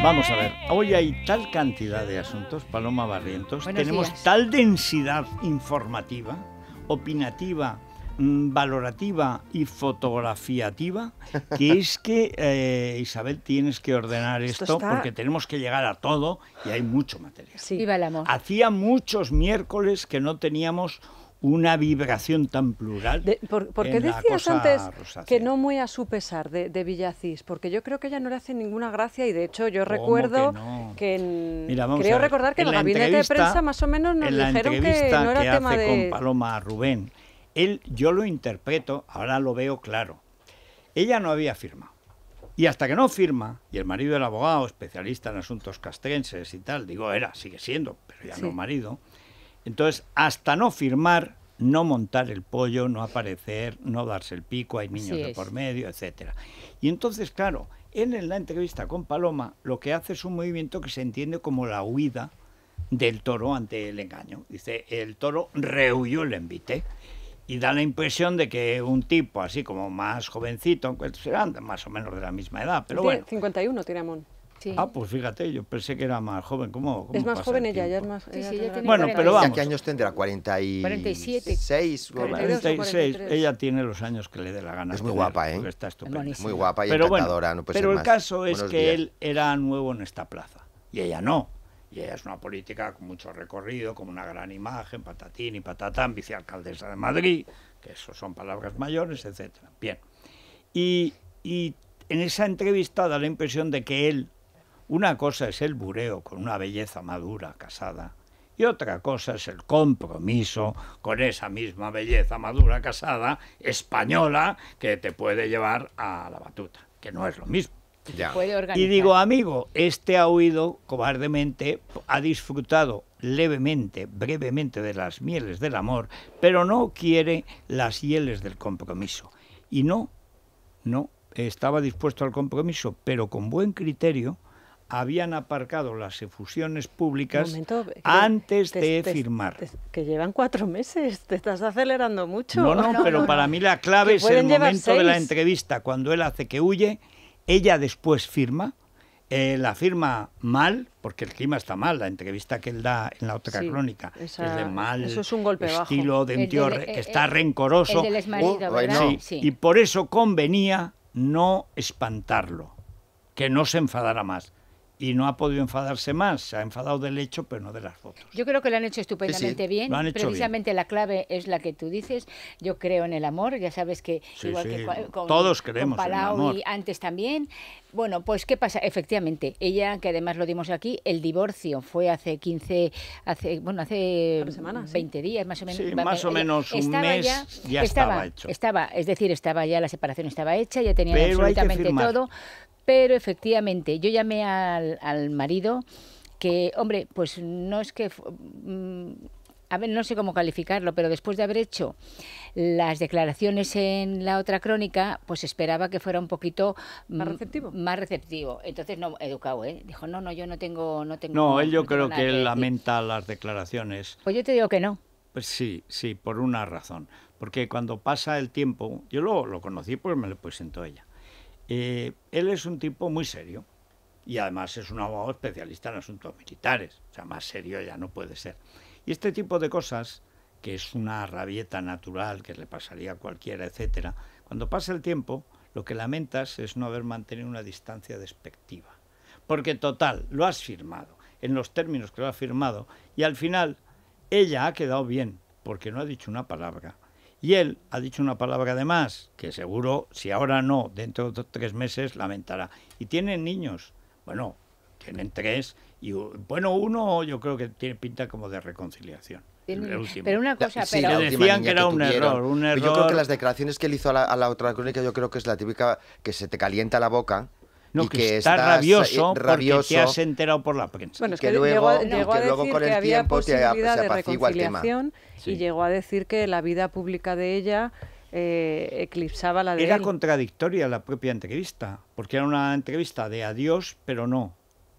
Vamos a ver, hoy hay tal cantidad de asuntos, Paloma Barrientos, tenemos tal densidad informativa, opinativa, mm, valorativa y fotografiativa, que es que, eh, Isabel, tienes que ordenar esto, porque tenemos que llegar a todo y hay mucho material. Sí, Hacía muchos miércoles que no teníamos una vibración tan plural. por, porque decías antes que no muy a su pesar de, de, Villacís, porque yo creo que ella no le hace ninguna gracia y de hecho yo recuerdo que, en, creo recordar que en el gabinete de prensa más o menos nos en la dijeron que no era que hace con Paloma Rubén. Él, yo lo interpreto, ahora lo veo claro. Ella no había firmado. Y hasta que no firma, y el marido del abogado, especialista en asuntos castrenses y tal, digo, era, sigue siendo, pero ya no marido, entonces, hasta no firmar, no montar el pollo, no aparecer, no darse el pico, hay niños de por medio, etcétera. Y entonces, claro, él en la entrevista con Paloma lo que hace es un movimiento que se entiende como la huida del toro ante el engaño. Dice, el toro rehuyó el envite y da la impresión de que un tipo así como más jovencito, aunque pues, más o menos de la misma edad, pero bueno. 51 Tiramón. Ah, pues fíjate, yo pensé que era más joven. ¿Cómo, es más joven ella, ya es más. tiene bueno, pero vamos. ¿Qué años tendrá? 47. 46, 46. Ella tiene los años que le dé la gana. Es muy guapa, ¿eh? muy guapa y pero Bueno, pues pero el caso es que él era nuevo en esta plaza y ella no. Y ella es una política con mucho recorrido, con una gran imagen, patatín y patatán, vicealcaldesa de Madrid, que eso son palabras mayores, etcétera. Bien. Y, y en esa entrevista da la impresión de que él una cosa es el bureo con una belleza madura, casada, y otra cosa es el compromiso con esa misma belleza madura, casada, española, que te puede llevar a la batuta, que no es lo mismo. Y digo, amigo, este ha huido cobardemente, ha disfrutado levemente, brevemente de las mieles del amor, pero no quiere las hieles del compromiso. Y no, no, estaba dispuesto al compromiso, pero con buen criterio habían aparcado las efusiones públicas eh, antes de firmar. que llevan cuatro meses, te estás acelerando mucho. No, no, pero para mí la clave es el momento de la entrevista, cuando él hace que huye, ella después firma, eh, la firma mal, porque el clima está mal, la entrevista que él da en la otra crónica es de mal estilo de que está rencoroso. Y por eso convenía no espantarlo, que no se enfadara más y no ha podido enfadarse más. Se ha enfadado del hecho, pero no de las fotos. Yo creo que lo han hecho estupendamente bien. Precisamente la clave es la que tú dices. Yo creo en el amor. Ya sabes que igual que todos creemos en el amor. y antes también. Bueno, pues qué pasa. Efectivamente, ella que además lo dimos aquí, el divorcio fue hace 15, hace bueno hace 20 días más o menos. más o eh, menos un mes ya, estaba, estaba, hecho. Estaba, es decir, estaba ya la separación estaba hecha, ya tenía absolutamente todo, pero efectivamente, yo llamé al, marido que, hombre, pues no es que... Mm, a ver, no sé cómo calificarlo, pero después de haber hecho las declaraciones en la otra crónica, pues esperaba que fuera un poquito mm, más receptivo. Entonces no educado, ¿eh? Dijo, "No, no, yo no tengo no tengo No, él yo creo que él lamenta las declaraciones. Pues yo te digo que no. Pues sí, sí, por una razón, porque cuando pasa el tiempo, yo lo, lo conocí pues me lo presentó ella. Eh, él es un tipo muy serio y además es un abogado especialista en asuntos militares, o sea, más serio ya no puede ser. Y este tipo de cosas, que es una rabieta natural que le pasaría a cualquiera, etcétera, cuando pasa el tiempo, lo que lamentas es no haber mantenido una distancia despectiva. Porque total, lo has firmado, en los términos que lo ha firmado, y al final ella ha quedado bien, porque no ha dicho una palabra y él ha dicho una palabra además, que seguro, si ahora no, dentro de tres meses lamentará. Y tienen niños. Bueno, tienen tres. Y bueno, uno yo creo que tiene pinta como de reconciliación. Pero una cosa, pero... decían que era un error, un error. Yo creo que las declaraciones que él hizo a la, a la otra crónica, yo creo que es la típica que se te calienta la boca y que, está rabioso, rabioso, porque te has enterado por la prensa. Bueno, es que, luego, llegó, que a luego decir con el que tiempo se de reconciliación el tema. y llegó a decir que la vida pública de ella eh, eclipsaba la de Era contradictoria la propia entrevista, porque era una entrevista de adiós, pero no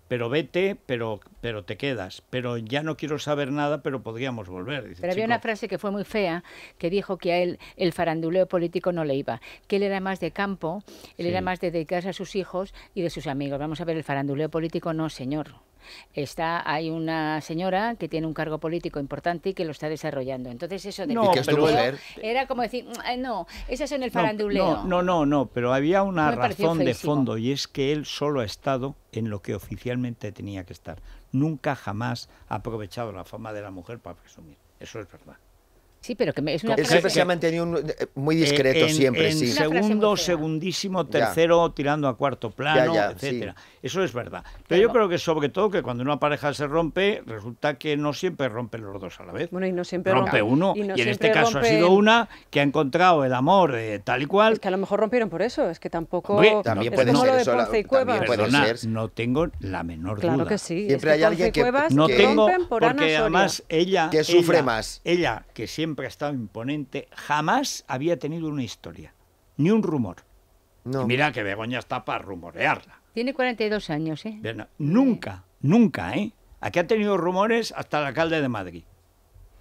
pero vete, pero, pero te quedas, pero ya no quiero saber nada, pero podríamos volver. pero había una frase que fue muy fea, que dijo que a él el faranduleo político no le iba, que él era más de campo, él era más de dedicarse a sus hijos y de sus amigos. Vamos a ver, el faranduleo político no, señor. Está, hay una señora que tiene un cargo político importante y que lo está desarrollando. Entonces eso de no, era como decir, mm, eh, no, eso es en el faranduleo. no, no, no, pero había una razón de fondo y es que él solo ha estado en lo que oficialmente tenía que estar. Nunca jamás ha aprovechado la fama de la mujer para presumir. Eso es verdad. Sí, pero que es una ha muy discreto, siempre, sí. Segundo, segundísimo, tercero, tirando a cuarto plano, etcétera. Eso es verdad. Pero yo creo que sobre todo que cuando una pareja se rompe, resulta que no siempre rompen los dos a la vez. Bueno, y no siempre rompe, uno. Y, en este caso ha sido una que ha encontrado el amor eh, tal y cual. Es que a lo mejor rompieron por eso, es que tampoco... también ser, lo de Ponce y Cuevas. ser. no tengo la menor duda. Claro que sí. Siempre hay alguien que... No tengo, porque además ella... Que sufre más. Ella, que siempre siempre ha estado imponente, jamás había tenido una historia, ni un rumor. No. Y mira que Begoña está para rumorearla. Tiene 42 años, ¿eh? nunca, nunca, ¿eh? Aquí ha tenido rumores hasta el alcalde de Madrid.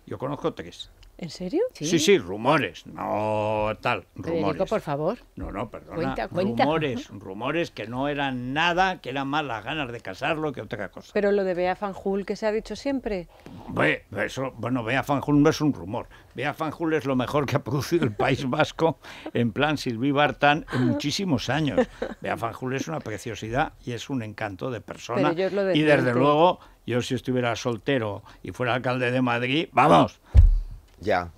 Yo conozco tres. ¿En serio? Sí, sí, rumores, no tal, rumores. por favor. No, no, perdona. Rumores, rumores que no eran nada, que eran más las ganas de casarlo que otra cosa. Pero lo de Bea Fanjul que se ha dicho siempre. eso, bueno, Bea Fanjul no es un rumor. Bea Fanjul es lo mejor que ha producido el País Vasco en plan Silvi Bartán en muchísimos años. Bea Fanjul es una preciosidad y es un encanto de persona. y desde luego, yo si estuviera soltero y fuera alcalde de Madrid, vamos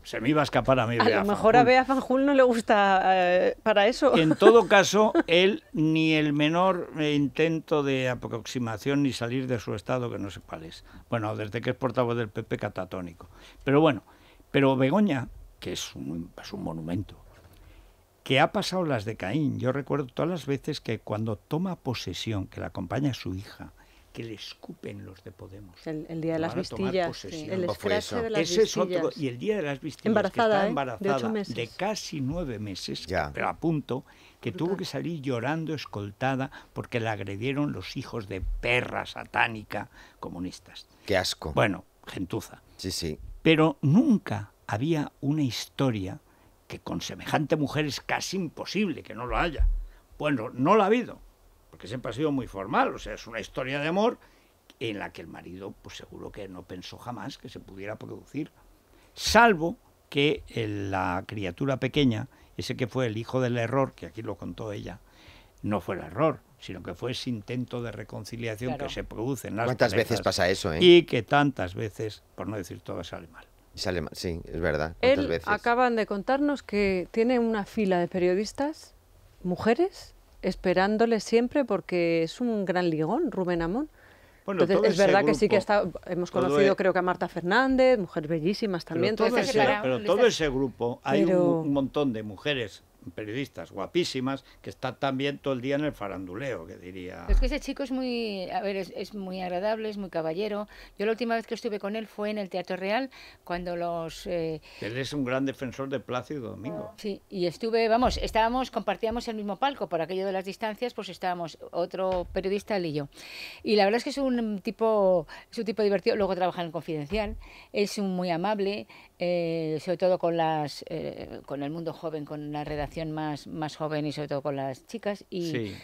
se me iba a escapar a mí. A lo mejor a Bea Fanjul no le gusta eh, para eso. En todo caso, él ni el menor eh, intento de aproximación ni salir de su estado que no sé cuál es. Bueno, desde que es portavoz del PP catatónico. Pero bueno, pero Begoña, que es un, es un monumento, que ha pasado las de Caín. Yo recuerdo todas las veces que cuando toma posesión, que la acompaña su hija, que le escupen los de Podemos. El, día de las vistillas, el escrache de las y el día de las vistillas, embarazada, ¿eh? de, casi nueve meses, pero a punto, que tuvo que salir llorando escoltada porque la agredieron los hijos de perra satánica comunistas. Qué asco. Bueno, gentuza. Sí, sí. Pero nunca había una historia que con semejante mujer es casi imposible que no lo haya. Bueno, no la ha habido que siempre ha sido muy formal, o sea, es una historia de amor en la que el marido, pues seguro que no pensó jamás que se pudiera producir, salvo que la criatura pequeña, ese que fue el hijo del error, que aquí lo contó ella, no fue el error, sino que fue ese intento de reconciliación que se produce en las ¿Cuántas veces pasa eso? Eh? Y que tantas veces, por no decir todo, sale mal. Sale mal, sí, es verdad. Acaban de contarnos que tiene una fila de periodistas, mujeres, esperándole siempre porque es un gran ligón, Rubén Amón. Entonces, es verdad que sí que hemos conocido, creo que a Marta Fernández, mujeres bellísimas también. Pero todo, ese, pero todo ese grupo, hay un montón de mujeres periodistas guapísimas que está también todo el día en el faranduleo, que diría. Es que ese chico es muy, a ver, es, muy agradable, es muy caballero. Yo la última vez que estuve con él fue en el Teatro Real, cuando los... Eh, él es un gran defensor de Plácido Domingo. Sí, y estuve, vamos, estábamos, compartíamos el mismo palco, por aquello de las distancias, pues estábamos otro periodista, él y yo. Y la verdad es que es un tipo, es un tipo divertido, luego trabaja en Confidencial, es un muy amable, eh, sobre todo con, las, eh, con el mundo joven, con la redacción más, más joven y sobre todo con las chicas. Y,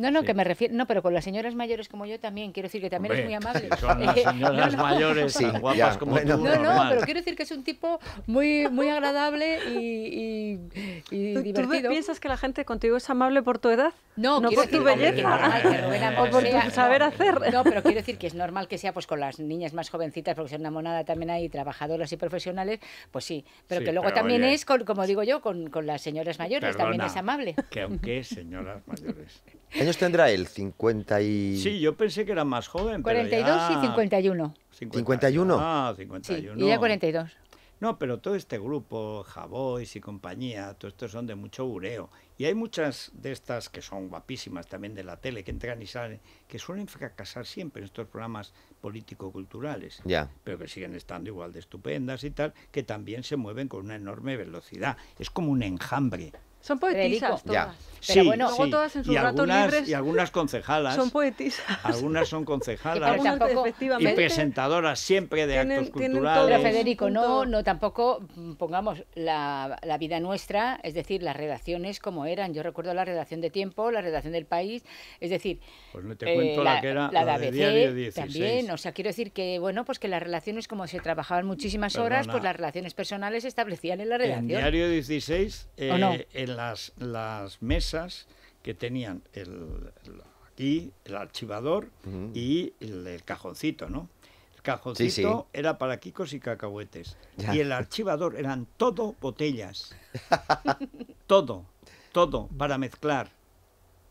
no, no, que me refiero. No, pero con las señoras mayores como yo también. Quiero decir que también es muy amable. las señoras mayores guapas como tú. No, no, pero quiero decir que es un tipo muy, muy agradable y, divertido. ¿Tú piensas que la gente contigo es amable por tu edad? No, no por tu No, pero quiero decir que es normal que sea pues con las niñas más jovencitas, porque son una monada también hay trabajadoras y profesionales, pues sí. Pero que luego también es, como digo yo, con, las señoras mayores, también es amable. Que aunque señoras mayores. ¿Años tendrá él? 50 y... Sí, yo pensé que era más joven. 42 pero y 51. 51. Ah, 51. y ya 42. No, pero todo este grupo, Javois y compañía, todos estos son de mucho bureo. Y hay muchas de estas que son guapísimas también de la tele, que entran y salen, que suelen fracasar siempre en estos programas político-culturales. Ya. Pero que siguen estando igual de estupendas y tal, que también se mueven con una enorme velocidad. Es como un enjambre son poetisas todas. Pero bueno, todas en y algunas, libres. Y algunas concejalas. Son poetisas. Algunas son concejalas. y, y presentadoras siempre de actos culturales. Pero Federico, no, no tampoco mm, pongamos la, la, vida nuestra, es decir, las redacciones como eran. Yo recuerdo la redacción de Tiempo, la redacción del País, es decir. Pues eh, la, de ABC, 16. también. O sea, quiero decir que, bueno, pues que las relaciones, como se trabajaban muchísimas horas, pues las relaciones personales se establecían en la redacción. Eh, en Diario 16, eh, el las, las mesas que tenían el, aquí el archivador y el, cajoncito, ¿no? El cajoncito era para quicos y cacahuetes. Y el archivador eran todo botellas. todo, todo, para mezclar.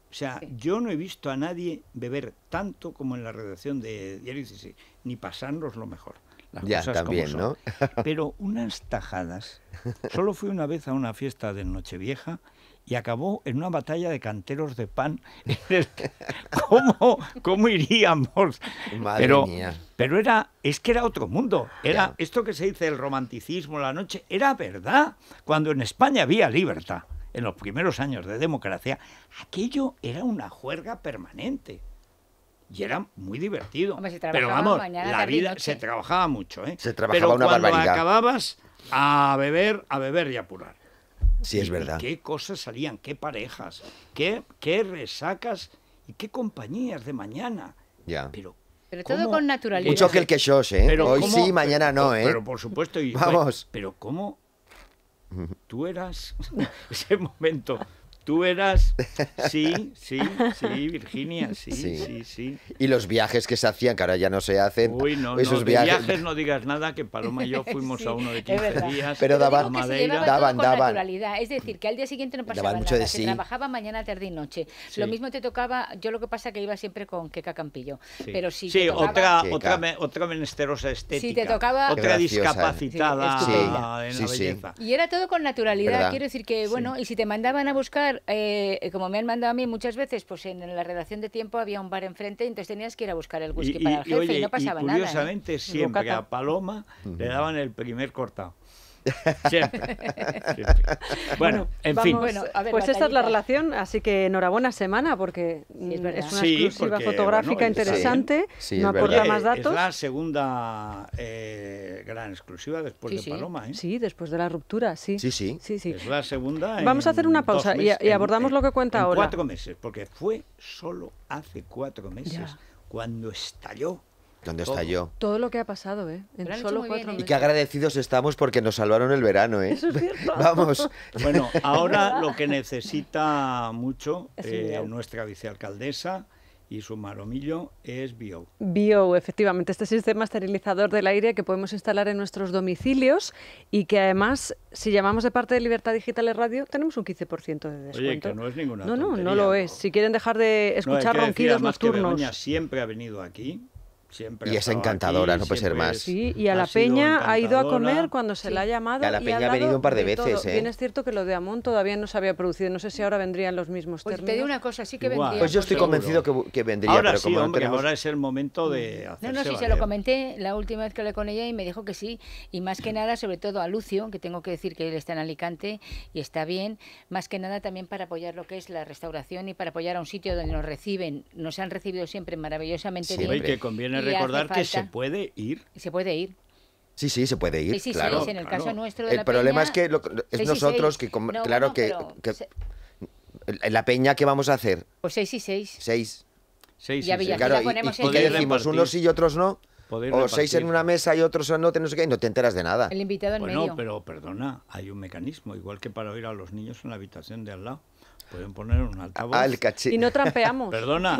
O sea, yo no he visto a nadie beber tanto como en la redacción de Diario ni ni lo mejor también, ¿no? Pero unas tajadas. Solo fui una vez a una fiesta de Nochevieja y acabó en una batalla de canteros de pan. ¿Cómo, cómo iríamos? Madre pero, mía. pero era, es que era otro mundo. Era esto que se dice el romanticismo, la noche, era verdad. Cuando en España había libertad, en los primeros años de democracia, aquello era una juerga permanente y era muy divertido. pero vamos, la vida se trabajaba mucho, ¿eh? Se trabajaba pero una cuando barbaridad. acababas a beber, a beber y a apurar. Sí, es verdad. qué cosas salían, qué parejas, qué, qué resacas y qué compañías de mañana. Ya. Pero todo con naturalidad. Mucho que el que yo, ¿eh? Hoy sí, mañana no, ¿eh? Pero por supuesto. Vamos. Pero ¿cómo tú eras ese momento? Tú eras, sí, sí, sí, Virginia, sí, sí, sí, Y los viajes que se hacían, que ahora ya no se hacen. Uy, no, esos no, de viajes... no digas nada, que Paloma y yo fuimos a uno de 15 días. Pero daban, daban, daban. Es decir, que al día siguiente no pasaba mucho nada, de trabajaba mañana, tarde y noche. Lo mismo te tocaba, yo lo que pasa que iba siempre con Queca Campillo, pero sí. otra, otra, otra menesterosa estética. Sí, te tocaba... Otra discapacitada en la Y era todo con naturalidad, quiero decir que, bueno, y si te mandaban a buscar eh, como me han mandado a mí muchas veces, pues en, la redacción de tiempo había un bar enfrente, entonces tenías que ir a buscar el whisky para el jefe y, no pasaba nada. ¿eh? Curiosamente, siempre a Paloma le daban el primer cortado. Bueno, en fin. pues esta es la relación, así que enhorabuena semana, porque mm, es, una exclusiva fotográfica interesante, sí, no aporta más datos. Es la segunda eh, gran exclusiva después de Paloma. ¿eh? Sí, después de la ruptura, sí. Sí, sí. Es la segunda. Vamos a hacer una pausa y, abordamos lo que cuenta ahora. Cuatro meses, porque fue solo hace cuatro meses cuando estalló ¿Dónde está yo? Todo lo que ha pasado, ¿eh? En solo cuatro ¿eh? Y qué agradecidos estamos porque nos salvaron el verano, ¿eh? Eso es cierto. Vamos. Bueno, ahora lo que necesita mucho eh, nuestra vicealcaldesa y su maromillo es Bio. Bio, efectivamente, este sistema esterilizador del aire que podemos instalar en nuestros domicilios y que además, si llamamos de parte de Libertad Digital de Radio, tenemos un 15% de descuento. Oye, que no es ninguna No, tontería, no, no lo es. Si quieren dejar de escuchar no, ronquidos decir, nocturnos. Que siempre ha venido aquí y es encantadora, no puede ser más. y a la Peña ha ido a comer cuando se la ha llamado. y A la Peña ha venido un par de, veces. Eh. es cierto que lo de Amón todavía no se había producido. No sé si ahora vendrían los mismos pues términos. te una cosa, sí que vendría. Pues yo estoy convencido que, vendría. Ahora pero como ahora es el momento de mm. No, no, sí, se lo comenté la última vez que hablé con ella y me dijo que sí. Y más que nada, sobre todo a Lucio, que tengo que decir que él está en Alicante y está bien. Más que nada también para apoyar lo que es la restauración y para apoyar a un sitio donde nos reciben. Nos han recibido siempre maravillosamente bien. que conviene recordar que se puede ir. Se puede ir. Sí, sí, se puede ir. Sí, sí, en el caso nuestro El problema es que es nosotros que, claro, que, la peña, ¿qué vamos a hacer? O pues seis y seis. Seis. Seis y, Claro, y, y, decimos? ¿Unos y otros no? o seis en una mesa y otros no sé no te enteras de nada. El invitado en bueno, pero perdona, hay un mecanismo, igual que para oír a los niños en la habitación de al lado. Pueden poner un altavoz. Y no trampeamos. Perdona,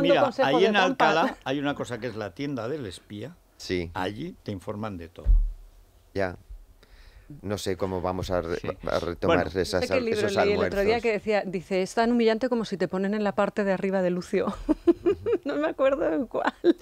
mira, ahí en Alcalá hay una cosa que es la tienda del espía. Sí. Allí te informan de todo. Ya no sé cómo vamos a, retomar bueno, esas, el otro día que decía, dice, es tan humillante como si te ponen en la parte de arriba de Lucio. no me acuerdo en cuál. Pues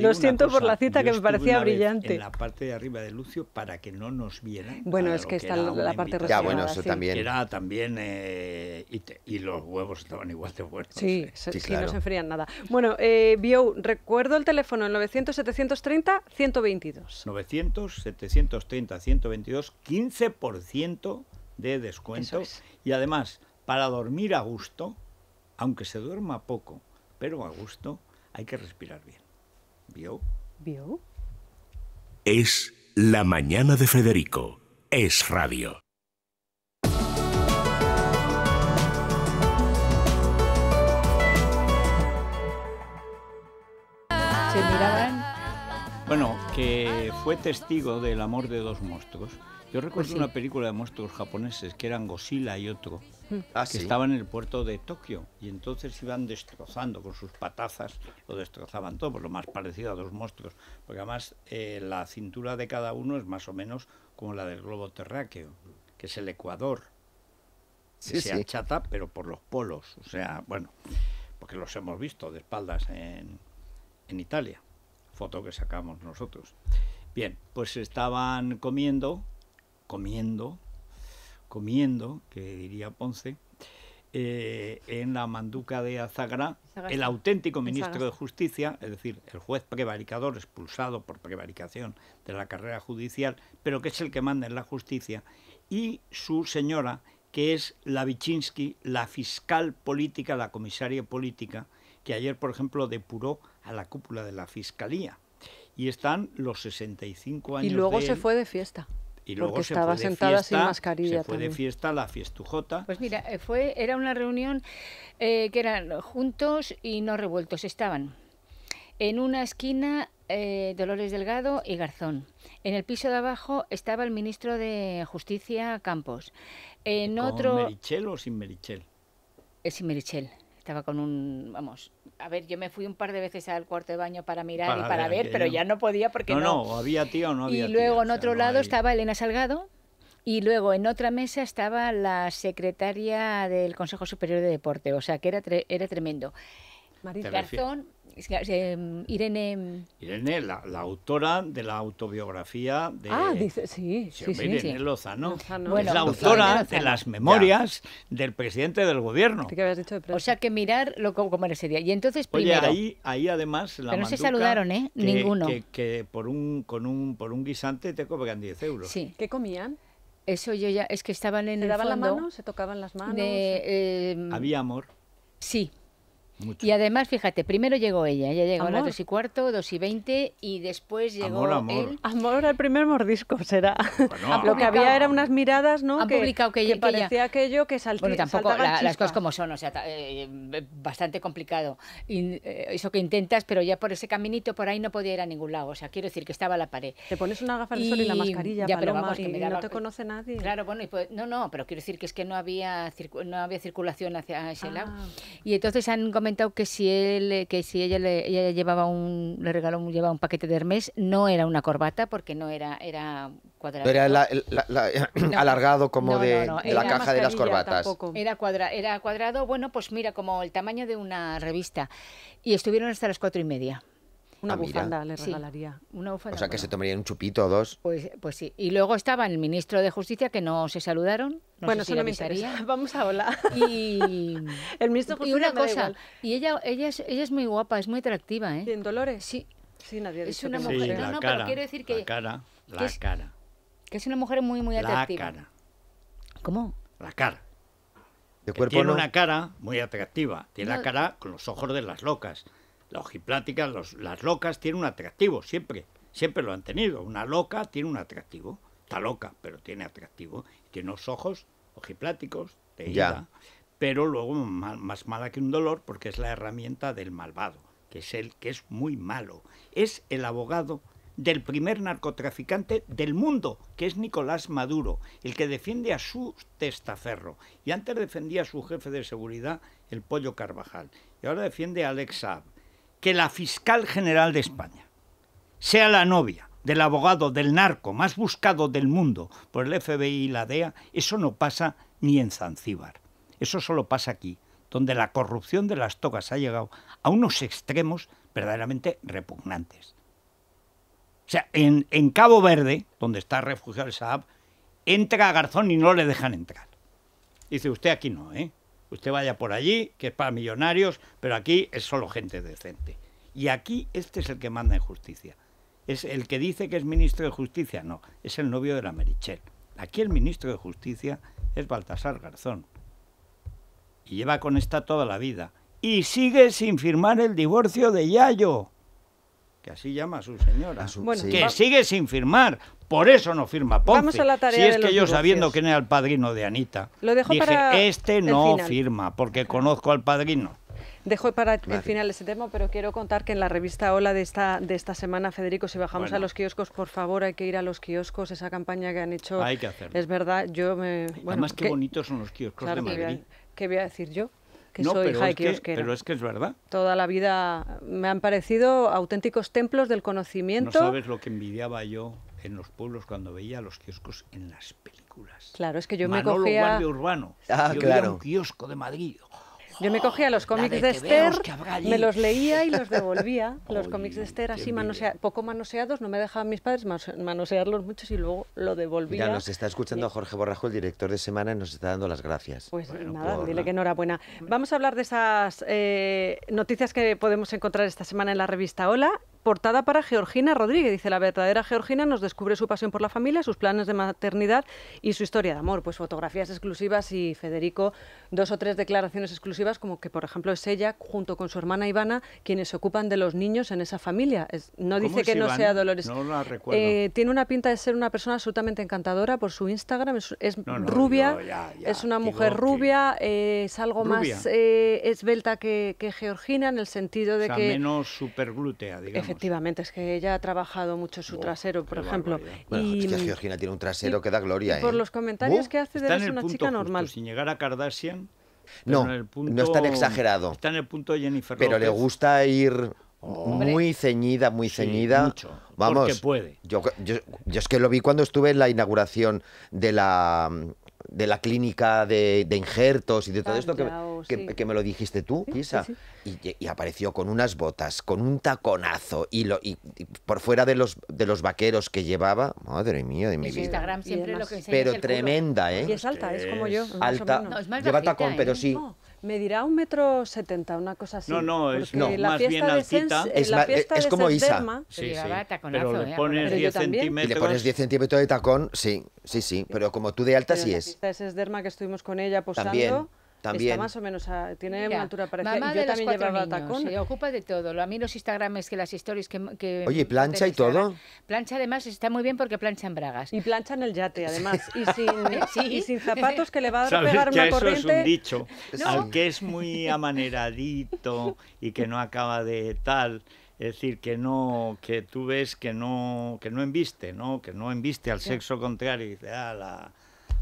lo siento por la cita que me parecía brillante. En la parte de arriba de Lucio para que no nos vieran. Bueno, es que, está la parte Ya, bueno, eso también. Era también. Eh, y, los huevos estaban igual de buenos. Sí, sí, no se enfrían nada. Bueno, eh, Bio, recuerdo el teléfono: 900-730-122. 900-730-122 15% de descuento. Y además, para dormir a gusto, aunque se duerma poco, pero a gusto, hay que respirar bien. ¿Vio? ¿Vio? Es la mañana de Federico. Es radio. Bueno, que fue testigo del amor de dos monstruos. Yo pues recuerdo una película de monstruos japoneses que eran Godzilla y otro, mm. ah, que estaban en el puerto de Tokio y entonces iban destrozando con sus patazas, lo destrozaban todo, pues lo más parecido a dos monstruos, porque además eh, la cintura de cada uno es más o menos como la del globo terráqueo, que es el Ecuador, que se achata pero por los polos, o sea, bueno, porque los hemos visto de espaldas en, en Italia, foto que sacamos nosotros. Bien, pues estaban comiendo comiendo, comiendo, que diría Ponce, eh, en la manduca de Azagra, el auténtico ministro de Justicia, es decir, el juez prevaricador expulsado por prevaricación de la carrera judicial, pero que es el que manda en la justicia, y su señora, que es la Vichinsky, la fiscal política, la comisaria política, que ayer, por ejemplo, depuró a la cúpula de la fiscalía. Y están los 65 años. Y luego se fue de fiesta y luego se estaba fue de sentada fiesta, sin mascarilla. Se fue de fiesta la fiestujota. Pues mira, eh, fue, era una reunión eh, que eran juntos y no revueltos. Estaban en una esquina eh, Dolores Delgado y Garzón. En el piso de abajo estaba el ministro de Justicia Campos. En ¿Con otro. ¿Merichel o sin Merichel? es sin Merichel. Estaba con un. Vamos, a ver, yo me fui un par de veces al cuarto de baño para mirar y para ver, pero ya no podía porque no. No, había tío no había. Y luego en otro lado estaba Elena Salgado. Y luego en otra mesa estaba la secretaria del Consejo Superior de Deporte, o sea que era, era tremendo. Marín Garzón Em, Irene... Em, Irene, la, autora de la autobiografía de... Irene Lozano. es la autora de las memorias del presidente del gobierno. o sea que mirar lo como sería. Y entonces primero... ahí, además la no se saludaron, ¿eh? Ninguno. Que, por, un, con un, por un guisante te cobran 10 euros. Sí. ¿Qué comían? Eso yo ya... Es que estaban en ¿Se daban las manos, ¿Se tocaban las manos? Em, Había amor. Sí, y además, fíjate, primero llegó ella, ella llegó a las dos y cuarto, dos y veinte, y después llegó amor, amor. él. Amor al primer mordisco será. lo que había eran unas miradas, ¿no? que, publicado que, parecía aquello que saltaba. Bueno, tampoco las cosas como son, o sea, eh, bastante complicado. Y, eh, eso que intentas, pero ya por ese caminito por ahí no podía ir a ningún lado. O sea, quiero decir que estaba la pared. Te pones una gafa de sol y, la mascarilla, ya, pero vamos, que y no te conoce nadie. Claro, bueno, pues, no, no, pero quiero decir que es que no había, no había circulación hacia ese ah. lado. Y entonces han comentado que si él, eh, que si ella le ella llevaba un, le regaló llevaba un paquete de Hermes, no era una corbata porque no era, era cuadrado. Era eh, alargado como de, la caja de las corbatas. Era era cuadrado, bueno, pues mira, como el tamaño de una revista. Y estuvieron hasta las cuatro y media. Ah, una bufanda le regalaría. Una bufanda, o sea, que se tomarían un chupito o dos. Pues, pues sí. Y luego estaba el ministro de Justicia que no se saludaron. bueno, sí, la Vamos a hablar. Y, el ministro y una cosa, y ella, ella, es, ella es muy guapa, es muy atractiva. ¿eh? ¿En Dolores? Sí. Sí, nadie es una mujer. no, no, pero quiero decir que. La cara, la cara. Que es una mujer muy, muy atractiva. La cara. ¿Cómo? La cara. De cuerpo tiene una cara muy atractiva. Tiene la cara con los ojos de las locas. La ojiplática, las locas, tienen un atractivo, siempre. Siempre lo han tenido. Una loca tiene un atractivo. Está loca, pero tiene atractivo. Tiene unos ojos ojipláticos, de ida. Pero luego más, mala que un dolor porque es la herramienta del malvado, que es el que es muy malo. Es el abogado del primer narcotraficante del mundo, que es Nicolás Maduro, el que defiende a su testaferro. Y antes defendía a su jefe de seguridad, el Pollo Carvajal. Y ahora defiende a Alex Saab que la fiscal general de España sea la novia del abogado del narco más buscado del mundo por el FBI y la DEA, eso no pasa ni en Zanzíbar. Eso solo pasa aquí, donde la corrupción de las togas ha llegado a unos extremos verdaderamente repugnantes. O sea, en, en Cabo Verde, donde está refugiado el Saab, entra Garzón y no le dejan entrar. Dice, usted aquí no, ¿eh? Usted vaya por allí, que es para millonarios, pero aquí es solo gente decente. Y aquí este es el que manda en justicia. Es el que dice que es ministro de justicia, no, es el novio de la Merichel. Aquí el ministro de justicia es Baltasar Garzón. Y lleva con esta toda la vida. Y sigue sin firmar el divorcio de Yayo que así llama a su señora, que sigue sin firmar. Por eso no firma Ponce. Vamos a la si es que yo sabiendo quién era el padrino de Anita, este no firma, porque conozco al padrino. Dejo para el final ese tema, pero quiero contar que en la revista Hola de esta, de esta semana, Federico, si bajamos a los kioscos, por favor, hay que ir a los kioscos, esa campaña que han hecho. Hay que hacerlo. Es verdad, yo me... Bueno, Además, qué que, bonitos son los kioscos de Madrid. ¿Qué voy a decir yo? no, soy pero es que es verdad. Toda la vida me han parecido auténticos templos del conocimiento. No sabes lo que envidiaba yo en los pueblos cuando veía los kioscos en las películas. Claro, es que yo me cogía... Guardia Urbano. Ah, claro. un kiosco de Madrid. Yo me cogía los cómics de, Esther, me los leía y los devolvía. los cómics de Esther así poco manoseados, no me dejaban mis padres manosearlos muchos y luego lo devolvía. Ya nos está escuchando Jorge Borrajo, el director de Semana, y nos está dando las gracias. Pues nada, dile que enhorabuena. Vamos a hablar de esas eh, noticias que podemos encontrar esta semana en la revista Hola portada para Georgina Rodríguez. Dice, la verdadera Georgina nos descubre su pasión por la familia, sus planes de maternidad y su historia de amor. Pues fotografías exclusivas y Federico, dos o tres declaraciones exclusivas, como que, por ejemplo, es ella, junto con su hermana Ivana, quienes se ocupan de los niños en esa familia. no dice que no sea Dolores. No la recuerdo. Eh, tiene una pinta de ser una persona absolutamente encantadora por su Instagram. Es, rubia, es una mujer rubia, eh, es algo más eh, esbelta que, Georgina en el sentido de que... menos superglútea, digamos. Efectivamente, es que ella ha trabajado mucho su trasero, por ejemplo. y, es que Georgina tiene un trasero que da gloria. ¿eh? por los comentarios uh, que hace, de es una chica normal. sin llegar a Kardashian. no, no es tan exagerado. Está en el punto Jennifer Pero le gusta ir muy ceñida, muy ceñida. Vamos, porque puede. yo, es que lo vi cuando estuve en la inauguración de la de la clínica de, injertos y de todo esto, que, me lo dijiste tú, Isa, y, apareció con unas botas, con un taconazo, y, lo, y, por fuera de los, de los vaqueros que llevaba, madre mía de mi vida. Instagram siempre lo que Pero tremenda, ¿eh? Y es alta, es como yo. Alta, es más lleva tacón, pero ¿eh? sí. Medirá un metro setenta, una cosa así. No, no, es más bien altita. Eh, es, la fiesta es, como Isa. Sí, sí, pero ¿eh? le pones diez 10 centímetros. Le pones 10 centímetros de tacón, sí, sí, sí. Pero como tú de alta pero sí la es. La fiesta que estuvimos con ella posando. También también. más o menos, tiene una altura parecida. Mamá yo también llevaba tacón. Se ocupa de todo. a mí los Instagram es que las historias que... Oye, plancha y todo. Plancha además está muy bien porque plancha en bragas. Y plancha en el yate además. Y sin, zapatos que le va a pegar que una eso es un dicho. Al que es muy amaneradito y que no acaba de tal... Es decir, que no, que tú ves que no, que no enviste, ¿no? Que no enviste al sexo contrario y dice, ah, la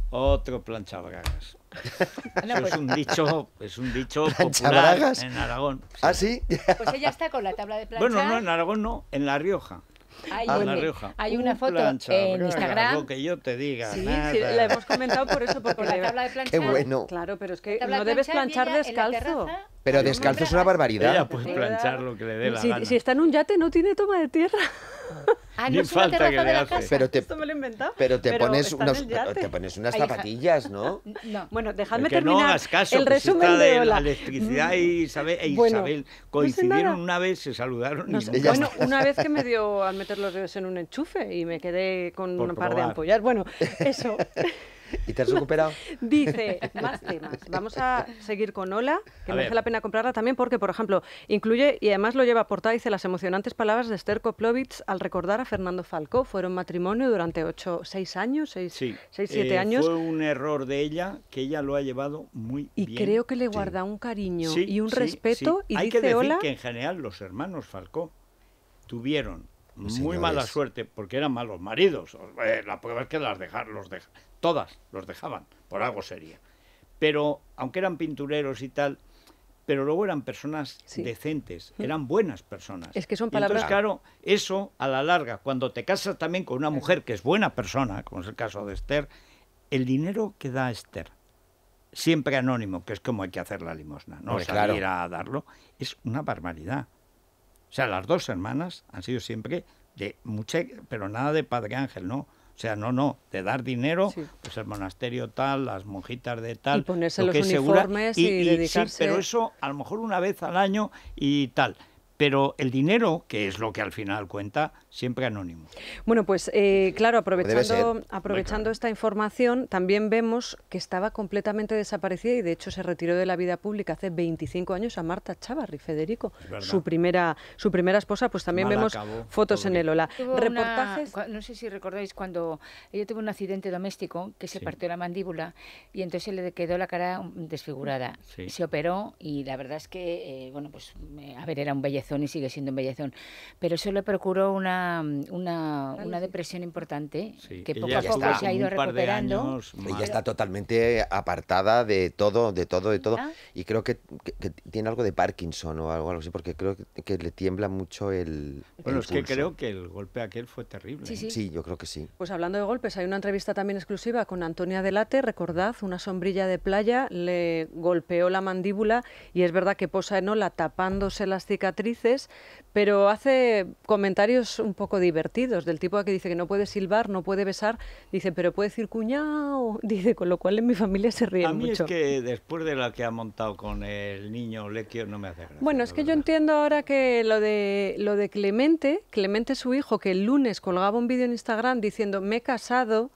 otro plancha bragas. no, es pues un dicho, es un dicho popular Bragas? en Aragón. ¿Ah, sí? Pues ella está con la tabla de planchar. Bueno, no, en Aragón no, en La Rioja. Hay, ah, una, hay una foto en Instagram. Lo que yo te diga. Sí, sí, la hemos comentado por eso, porque por la tabla de planchar. bueno. Claro, pero es que no debes planchar descalzo. Pero descalzo es una barbaridad. Ella puede planchar lo que le dé la si, Si está en un yate, no tiene toma de tierra. Ah, no Ni falta que la casa. Pero te, Esto me lo he inventado. Pero te, pones, te pones unas zapatillas, ¿no? Bueno, dejadme terminar no hagas caso, el resumen de la electricidad y mm. e Isabel, e Isabel coincidieron una vez, se saludaron bueno, una vez que me dio al meter los dedos en un enchufe y me quedé con un par de ampollas. Bueno, eso. ¿Y te has recuperado? Dice, más temas. Vamos a seguir con Ola, que no merece la pena comprarla también porque, por ejemplo, incluye, y además lo lleva a portada, dice las emocionantes palabras de Esther Koplovitz al recordar a Fernando Falcó. Fueron matrimonio durante ocho, seis años, seis, siete eh, años. Fue un error de ella que ella lo ha llevado muy bien. Y creo que le guarda un cariño y un respeto. Hay que decir que en general los hermanos Falcó tuvieron muy mala suerte porque eran malos maridos. Eh, la prueba es que las todas los dejaban, por algo sería. Pero aunque eran pintureros y tal, pero luego eran personas decentes, mm. eran buenas personas. Es que son palabras. entonces, claro, eso a la larga, cuando te casas también con una mujer que es buena persona, como es el caso de Esther, el dinero que da Esther, siempre anónimo, que es como hay que hacer la limosna, no salir a darlo, es una barbaridad. O sea, las dos hermanas han sido siempre de mucha, pero nada de Padre Ángel, ¿no? O sea, no, no, de dar dinero, pues el monasterio tal, las monjitas de tal. Y ponerse que los uniformes y, y, dedicarse... Sí, pero eso a lo mejor una vez al año y tal. Pero el dinero, que es lo que al final cuenta, siempre anónimo. Bueno, pues eh, claro, pues aprovechando, aprovechando esta información, también vemos que estaba completamente desaparecida y de hecho se retiró de la vida pública hace 25 años a Marta Chavarri Federico, su primera, su primera esposa, pues también vemos fotos en el Ola. Reportajes... no sé si recordáis cuando ella tuvo un accidente doméstico que se partió la mandíbula y entonces se le quedó la cara desfigurada. Se operó y la verdad es que, eh, bueno, pues eh, a ver, era un bellezón y sigue siendo un bellezón, pero eso le procuró una una, mm, depresión importante que poco a poco se ha ido recuperando. Ella está totalmente apartada de todo, de todo, de todo. Y creo que, tiene algo de Parkinson o algo, así, porque creo que, le tiembla mucho el. Bueno, es que creo que el golpe aquel fue terrible. ¿eh? Sí, sí, yo creo que sí. Pues hablando de golpes, hay una entrevista también exclusiva con Antonia Delate. Recordad, una sombrilla de playa le golpeó la mandíbula y es verdad que posa en ola tapándose las cicatrices, pero hace comentarios un poco divertidos, del tipo que dice que no puede silbar, no puede besar, dice, pero puede decir cuñao, dice, con lo cual en mi familia se ríe mucho. A es que después de lo que ha montado con el niño Lequio no me hace gracia. Bueno, es que yo entiendo ahora que lo de, lo de Clemente, Clemente su hijo, que el lunes colgaba un vídeo en Instagram diciendo, me he casado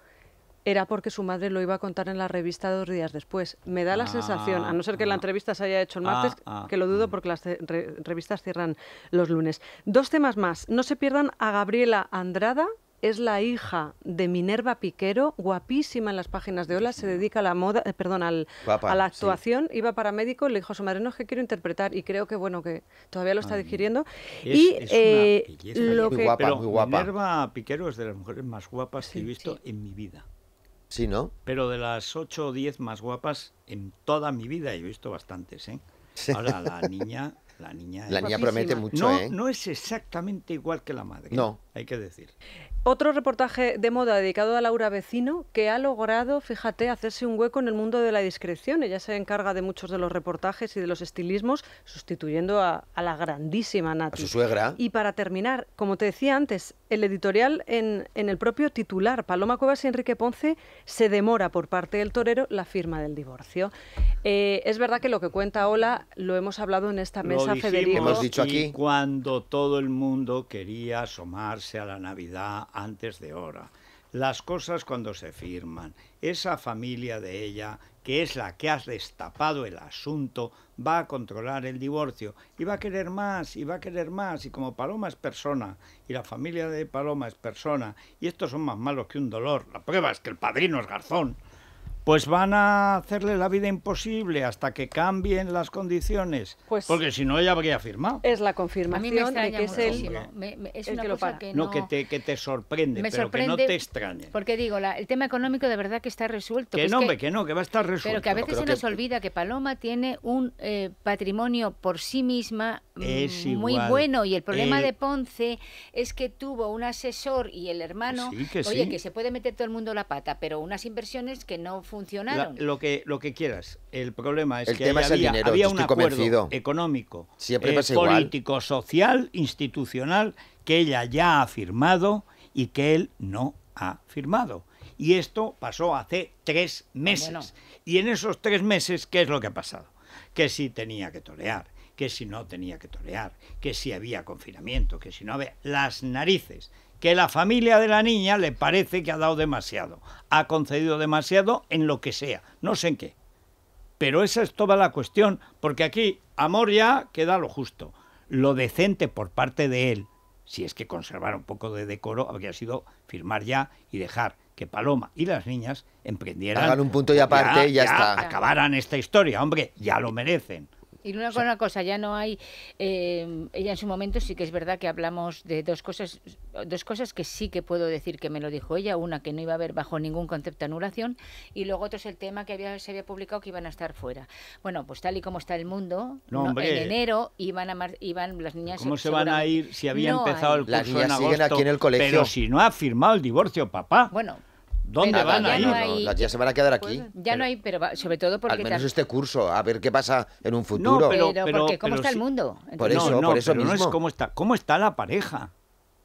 era porque su madre lo iba a contar en la revista dos días después. Me da la sensación, a no ser que la ah. entrevista se haya hecho el martes, ah, ah, que lo dudo mm. porque las revistas cierran los lunes. Dos temas más. No se pierdan a Gabriela Andrada, es la hija de Minerva Piquero, guapísima en las páginas de Ola, se dedica a la moda, eh, perdón, al, a la actuación, iba para médico, le dijo a su madre, no, es que quiero interpretar, y creo que, bueno, que todavía lo está digiriendo. y lo que... Minerva Piquero es de las mujeres más guapas que he visto en mi vida. Sí, ¿no? Pero de las 8 o 10 más guapas en toda mi vida, he visto bastantes, ¿eh? Ahora la niña, la niña. promete mucho, no, ¿eh? No es exactamente igual que la madre. No, hay que decir. Otro reportaje de moda dedicado a Laura Vecino, que ha logrado, fíjate, hacerse un hueco en el mundo de la discreción. Ella se encarga de muchos de los reportajes y de los estilismos, sustituyendo a, la grandísima Nati. A su suegra. Y para terminar, como te decía antes, el editorial en, el propio titular, Paloma Cuevas y Enrique Ponce, se demora por parte del torero la firma del divorcio. Eh, es verdad que lo que cuenta Ola lo hemos hablado en esta mesa, lo cuando todo el mundo quería asomarse a la Navidad antes de hora, las cosas cuando se firman, esa familia de ella, que es la que ha destapado el asunto, va a controlar el divorcio y va a querer más y va a querer más y como Paloma es persona y la familia de Paloma es persona y estos son más malos que un dolor, la prueba es que el padrino es garzón, pues van a hacerle la vida imposible hasta que cambien las condiciones. Pues porque si no, ella habría firmado. Es la confirmación de que es él es cosa no, que, te, sorprende, pero que no te extrañe. Porque digo, el tema económico de verdad que está resuelto. Que, no, que, no, que va a estar resuelto. Pero que a veces se nos olvida que Paloma tiene un eh, patrimonio por sí misma mm, muy bueno y el problema eh, de Ponce es que tuvo un asesor y el hermano, oye, que se puede meter todo el mundo la pata, pero unas inversiones que no lo, que, lo que quieras. El problema es que había, un acuerdo económico, eh, político, social, institucional, que ella ya ha firmado y que él no ha firmado. Y esto pasó hace tres meses. Y en esos tres meses, ¿qué es lo que ha pasado? Que si tenía que tolear, que si no tenía que tolear, que si había confinamiento, que si no había... Las narices que la familia de la niña le parece que ha dado demasiado, ha concedido demasiado en lo que sea, no sé en qué. Pero esa es toda la cuestión, porque aquí amor ya queda lo justo, lo decente por parte de él, si es que conservar un poco de decoro habría sido firmar ya y dejar que Paloma y las niñas emprendieran. Hagan un punto y aparte y ya está. Acabaran esta historia, hombre, ya lo merecen. Y una, cosa, ya no hay, em, ella en su momento sí que es verdad que hablamos de dos cosas, dos cosas que sí que puedo decir que me lo dijo ella, una que no iba a haber bajo ningún concepto anulación y luego otro es el tema que había, se había publicado que iban a estar fuera. Bueno, pues tal y como está el mundo, en enero iban a iban las niñas... ¿Cómo se van a ir si había empezado el curso las niñas siguen aquí en el colegio. Pero si no ha firmado el divorcio, papá. Bueno, ¿Dónde van a ir? Las se van a quedar aquí. Ya no hay, pero sobre todo porque... Al menos este curso, a ver qué pasa en un futuro. pero, ¿cómo está el mundo? por eso, no, por eso no es cómo está, cómo está la pareja.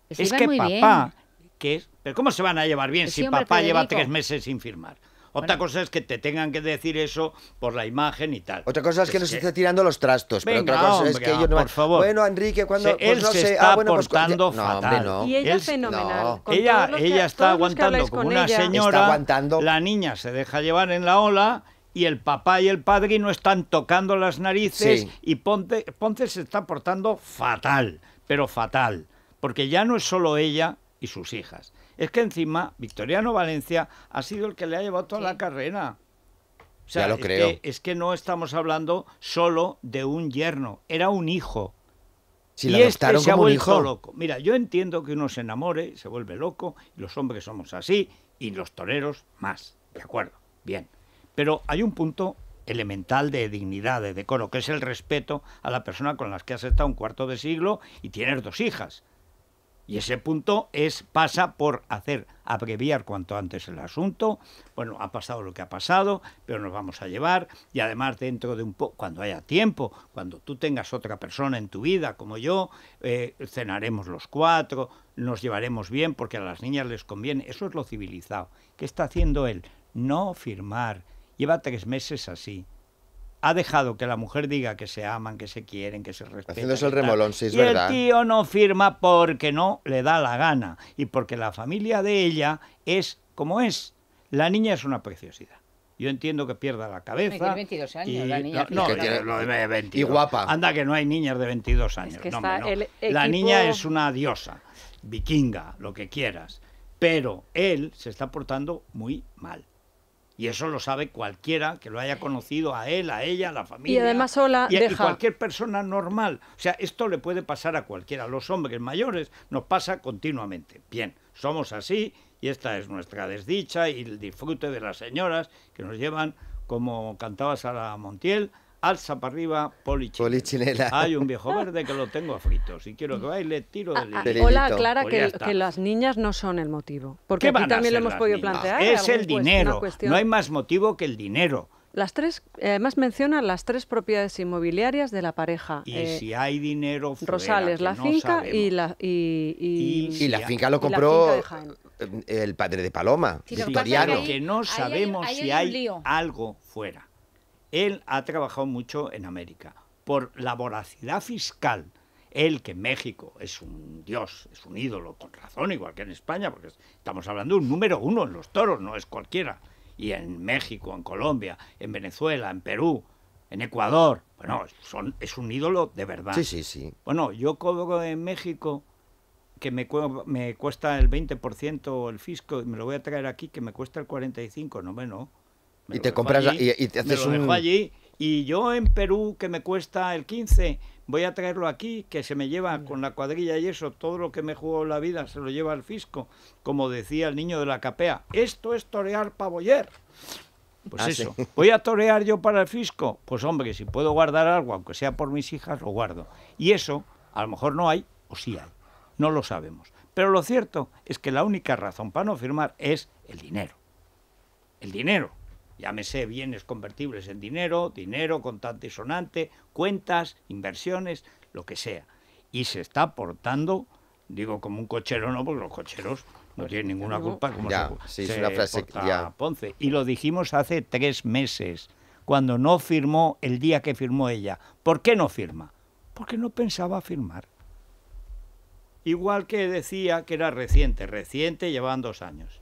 Pues es que papá... Que es, ¿Pero cómo se van a llevar bien pues si papá lleva tres meses sin firmar? Otra cosa es que te tengan que decir eso por la imagen y tal. Otra cosa es que, nos esté tirando los trastos. pero otra cosa es que ah, no. Bueno, Enrique, cuando. él se está portando fatal. Y ella es fenomenal. Ella, está aguantando como una señora. aguantando. La niña se deja llevar en la ola y el papá y el padre no están tocando las narices y Ponte, Ponce se está portando fatal, pero fatal, porque ya no es solo ella y sus hijas, es que encima Victoriano Valencia ha sido el que le ha llevado toda la carrera. O sea, ya lo es creo. Que, es que no estamos hablando solo de un yerno, era un hijo. Si y este se ha vuelto loco. Mira, yo entiendo que uno se enamore, se vuelve loco, y los hombres somos así, y los toreros más. De acuerdo, bien. Pero hay un punto elemental de dignidad, de decoro, que es el respeto a la persona con la que has estado un cuarto de siglo y tienes dos hijas. Y ese punto es pasa por hacer abreviar cuanto antes el asunto. Bueno, ha pasado lo que ha pasado, pero nos vamos a llevar y además dentro de un poco, cuando haya tiempo, cuando tú tengas otra persona en tu vida como yo, eh, cenaremos los cuatro, nos llevaremos bien porque a las niñas les conviene. Eso es lo civilizado. ¿Qué está haciendo él? No firmar. Lleva tres meses así ha dejado que la mujer diga que se aman, que se quieren, que se respetan. Haciéndose el remolón, sí, es y El tío no firma porque no le da la gana y porque la familia de ella es como es. La niña es una preciosidad. Yo entiendo que pierda la cabeza. 22 años, la niña. No, no, de Y guapa. Anda que no hay niñas de 22 años. La niña es una diosa, vikinga, lo que quieras. Pero él se está portando muy mal. Y eso lo sabe cualquiera que lo haya conocido a él, a ella, a la familia. Y además sola y, cualquier persona normal. O sea, esto le puede pasar a cualquiera. A los hombres mayores nos pasa continuamente. Bien, somos así y esta es nuestra desdicha y el disfrute de las señoras que nos llevan, como cantaba Sara Montiel, alza para arriba, polichinela. Hay un viejo verde que lo tengo a frito. Si quiero que baile, tiro del ah, Hola, Clara, pues que, las niñas no son el motivo. Porque aquí también lo hemos podido plantear. Es el dinero. No hay más motivo que el dinero. Las tres, eh, además mencionan las tres propiedades inmobiliarias de la pareja. Y eh, si hay dinero fuera, Rosales, la finca y la y, la finca lo compró el padre de Paloma, sí, Que, no sabemos si hay algo fuera él ha trabajado mucho en América por la voracidad fiscal. Él, que en México es un dios, es un ídolo, con razón, igual que en España, porque estamos hablando de un número uno en los toros, no es cualquiera. Y en México, en Colombia, en Venezuela, en Perú, en Ecuador, bueno, son, es un ídolo de verdad. Sí, sí, sí. Bueno, yo cobro en México que me, me cuesta el 20% el fisco y me lo voy a traer aquí que me cuesta el 45%, no, bueno y te compras y, te haces lo dejo allí y yo en Perú que me cuesta el 15 voy a traerlo aquí, que se me lleva con la cuadrilla y eso, todo lo que me jugó la vida se lo lleva al fisco, como decía el niño de la capea. Esto es torear pavoyer. Pues ah, eso, voy a torear yo para el fisco. Pues hombre, si puedo guardar algo, aunque sea por mis hijas, lo guardo. Y eso, a lo mejor no hay, o sí hay, no lo sabemos. Pero lo cierto es que la única razón para no firmar es el dinero. El dinero llámese bienes convertibles en dinero, dinero contante y sonante, cuentas, inversiones, lo que sea. Y se está portando, digo como un cochero no, porque los cocheros no tienen ninguna culpa como se, una Ponce. Y lo dijimos hace tres meses, cuando no firmó el día que firmó ella. ¿Por qué no firma? Porque no pensaba firmar. Igual que decía que era reciente, reciente llevaban dos años.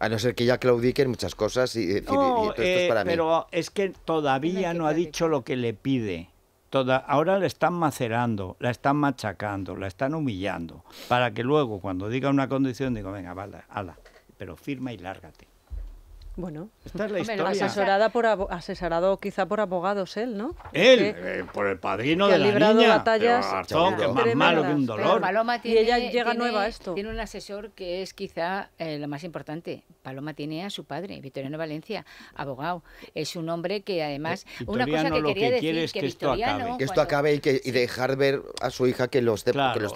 A no ser que ya claudiquen muchas cosas y, esto, es eh, para mí. Pero es que todavía no ha dicho lo que le pide. Toda, ahora la están macerando, la están machacando, la están humillando, para que luego cuando diga una condición diga, venga, vale, ala, pero firma y lárgate. Bueno, Asesorada por asesorado quizá por abogados él, ¿no? Él, eh, por el padrino de la librado niña. batallas pero, Arzón, que más malo que un dolor. y ella llega nueva a esto. Tiene un asesor que es quizá eh, lo más importante. Paloma tiene a su padre, Victoriano Valencia, abogado. Es un hombre que además eh, una cosa que quería decir es que, esto acabe, esto acabe y, dejar ver a su hija que, lo está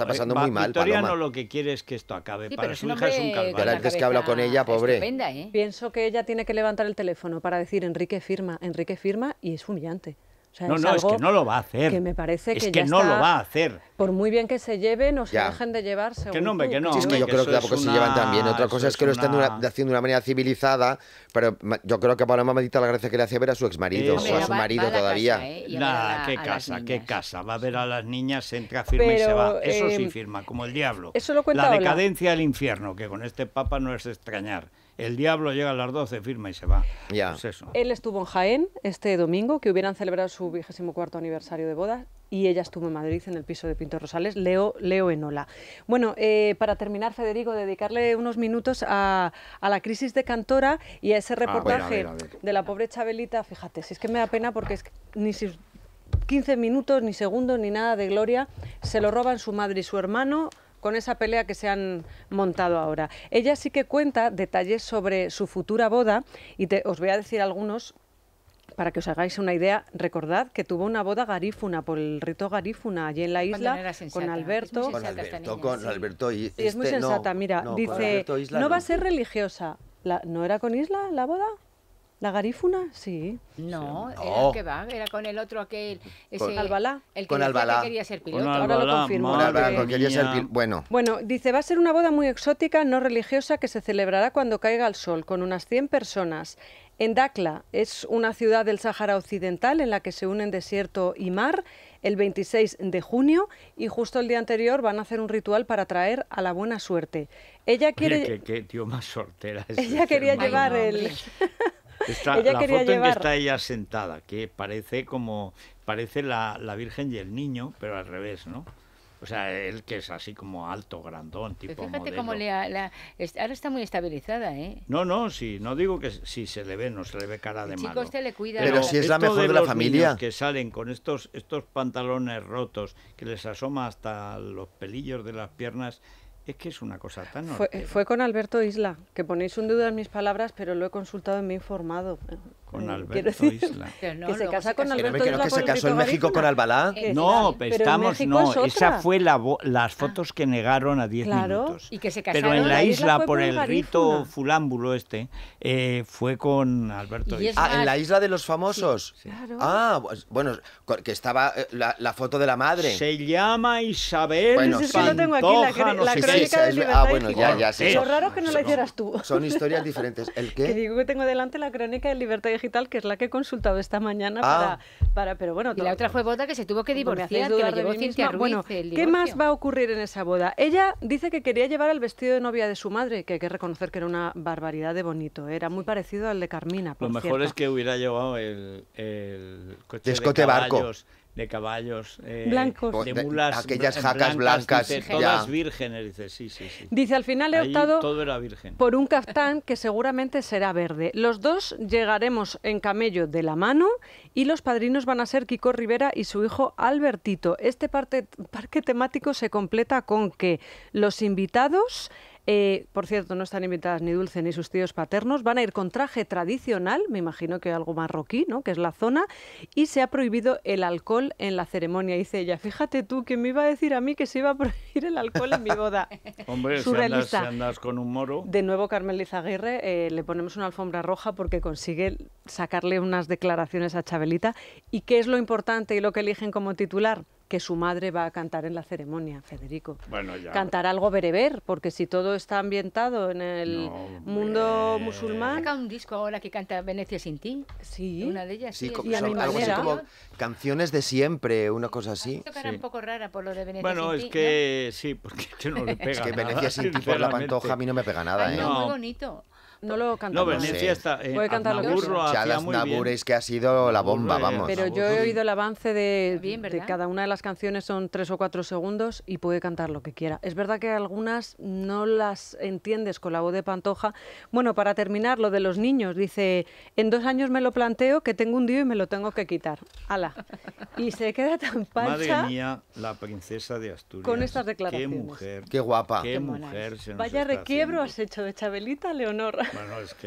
pasando muy mal. Victoriano lo que quiere es que esto acabe. Sí, para su hija es un calvario. Pero antes que hablado con ella, pobre. Pienso que ella tiene tiene que levantar el teléfono para decir Enrique firma, Enrique firma y es humillante. O no, no, es que no lo va a hacer. Que me parece que, es que no lo va a hacer. Por muy bien que se lleven o se dejen de llevarse. Que no, que no. es que yo creo que tampoco se llevan tan bien. Otra cosa es que lo están haciendo de una manera civilizada, pero yo creo que Paloma medita la gracia que le hace ver a su exmarido, o a su marido todavía. ¿eh? nada. qué casa, qué casa. Va a ver a las niñas, entra, firma y se va. Eso sí em, firma, como el diablo. Eso lo cuenta La decadencia del infierno, que con este papa no es extrañar el diablo llega a las 12, firma y se va. Ya. Pues Él estuvo en Jaén este domingo, que hubieran celebrado su vigésimo cuarto aniversario de boda, y ella estuvo en Madrid en el piso de Pinto Rosales, Leo, Leo Enola. Bueno, eh, para terminar, Federico, dedicarle unos minutos a, la crisis de Cantora y a ese ah, reportaje de la pobre Chabelita. Fíjate, si es que me da pena porque es ni si 15 minutos, ni segundos, ni nada de gloria, se lo roban su madre y su hermano, con esa pelea que se han montado ahora. Ella sí que cuenta detalles sobre su futura boda y te, os voy a decir algunos para que os hagáis una idea, recordad que tuvo una boda garífuna por el rito garífuna allí en la isla con Alberto. Con Alberto, con y es muy sensata, este, mira, dice, no va a ser religiosa. La, ¿No era con Isla la boda? ¿La garífuna? Sí. No, era oh. va, era con el otro aquel. Ese, con Albalá. El que quería ser piloto. Ahora lo confirmo. Bueno. dice, va a ser una boda muy exótica, no religiosa, que se celebrará cuando caiga el sol, con unas 100 personas. En Dakla, es una ciudad del Sáhara Occidental en la que se unen desierto y mar el 26 de junio y justo el día anterior van a hacer un ritual para traer a la buena suerte. Ella quiere... qué, tío más Ella quería llevar el... la foto en que está ella sentada, que parece como parece la, la, Virgen y el niño, pero al revés, ¿no? O sea, él que es así como alto, grandón, tipo pero Fíjate cómo le ahora está muy estabilizada, ¿eh? No, no, sí, no digo que si se le ve, no se le ve cara de el malo. Este pero, si es la mejor de, de la familia. que salen con estos estos pantalones rotos, que les asoma hasta los pelillos de las piernas, es que es una cosa tan... Fue, eh, con Alberto Isla, que ponéis un duda en mis palabras, pero lo he consultado y me he informado. Con eh, Alberto Isla. que, se casó en México con Albalá? Eh, no, estamos... no, esa fue la, las fotos que negaron a 10 claro. minutos. Y Pero en la, isla, por el rito fulámbulo este, fue con Alberto Isla. Ah, en la isla de los famosos. Ah, pues, bueno, que estaba la, foto de la madre. Se llama Isabel bueno, Ah, bueno, ya, ya, sí. Es raro que no la hicieras tú. Son historias diferentes. ¿El qué? Que digo que tengo delante la Crónica de Libertad Digital, que es la que he consultado esta mañana ah. para, Pero bueno... Y la otra fue boda que se tuvo que divorciar, que Bueno, ¿qué más va a ocurrir en esa boda? Ella dice que quería llevar el vestido de novia de su madre, que hay que reconocer que era una barbaridad de bonito. Era muy parecido al de Carmina, por Lo mejor es que hubiera llevado el, coche escote barco de caballos eh, blancos, pues de mulas, aquellas jacas blancas, todas vírgenes, dice, sí, sí, sí. Dice, al final he optado por un caftán que seguramente será verde. Los dos llegaremos en camello de la mano y los padrinos van a ser Kiko Rivera y su hijo Albertito. Este parque temático se completa con que los invitados eh, por cierto, no están invitadas ni Dulce ni sus tíos paternos. Van a ir con traje tradicional, me imagino que algo marroquí, ¿no? que es la zona, y se ha prohibido el alcohol en la ceremonia. Dice ella, fíjate tú, que me iba a decir a mí que se iba a prohibir el alcohol en mi boda? Hombre, si andas, con un moro... De nuevo, Carmen Aguirre. Eh, le ponemos una alfombra roja porque consigue sacarle unas declaraciones a Chabelita. ¿Y qué es lo importante y lo que eligen como titular? que su madre va a cantar en la ceremonia, Federico. Bueno, ya. Cantar algo bereber, porque si todo está ambientado en el mundo musulmán... Saca un disco ahora que canta Venecia sin ti. Sí. Una de ellas. Sí, son, algo así como canciones de siempre, una cosa así. Esto sí. un poco rara por lo de Venecia sin ti. Bueno, es que sí, porque yo no le pega Es que Venecia sin ti por la pantoja a mí no me pega nada. ¿eh? no, muy bonito no lo canta No, está. Eh, que ha sido la bomba, vamos. Pero yo he oído el avance de, cada una de las canciones, son tres o cuatro segundos y puede cantar lo que quiera. Es verdad que algunas no las entiendes con la voz de Pantoja. Bueno, para terminar, lo de los niños, dice: En dos años me lo planteo que tengo un día y me lo tengo que quitar. ¡Hala! Y se queda tan pancha. Madre mía, la princesa de Asturias. Con estas declaraciones. Qué mujer. Qué guapa. Qué, mujer. Vaya requiebro has hecho de Chabelita, Leonor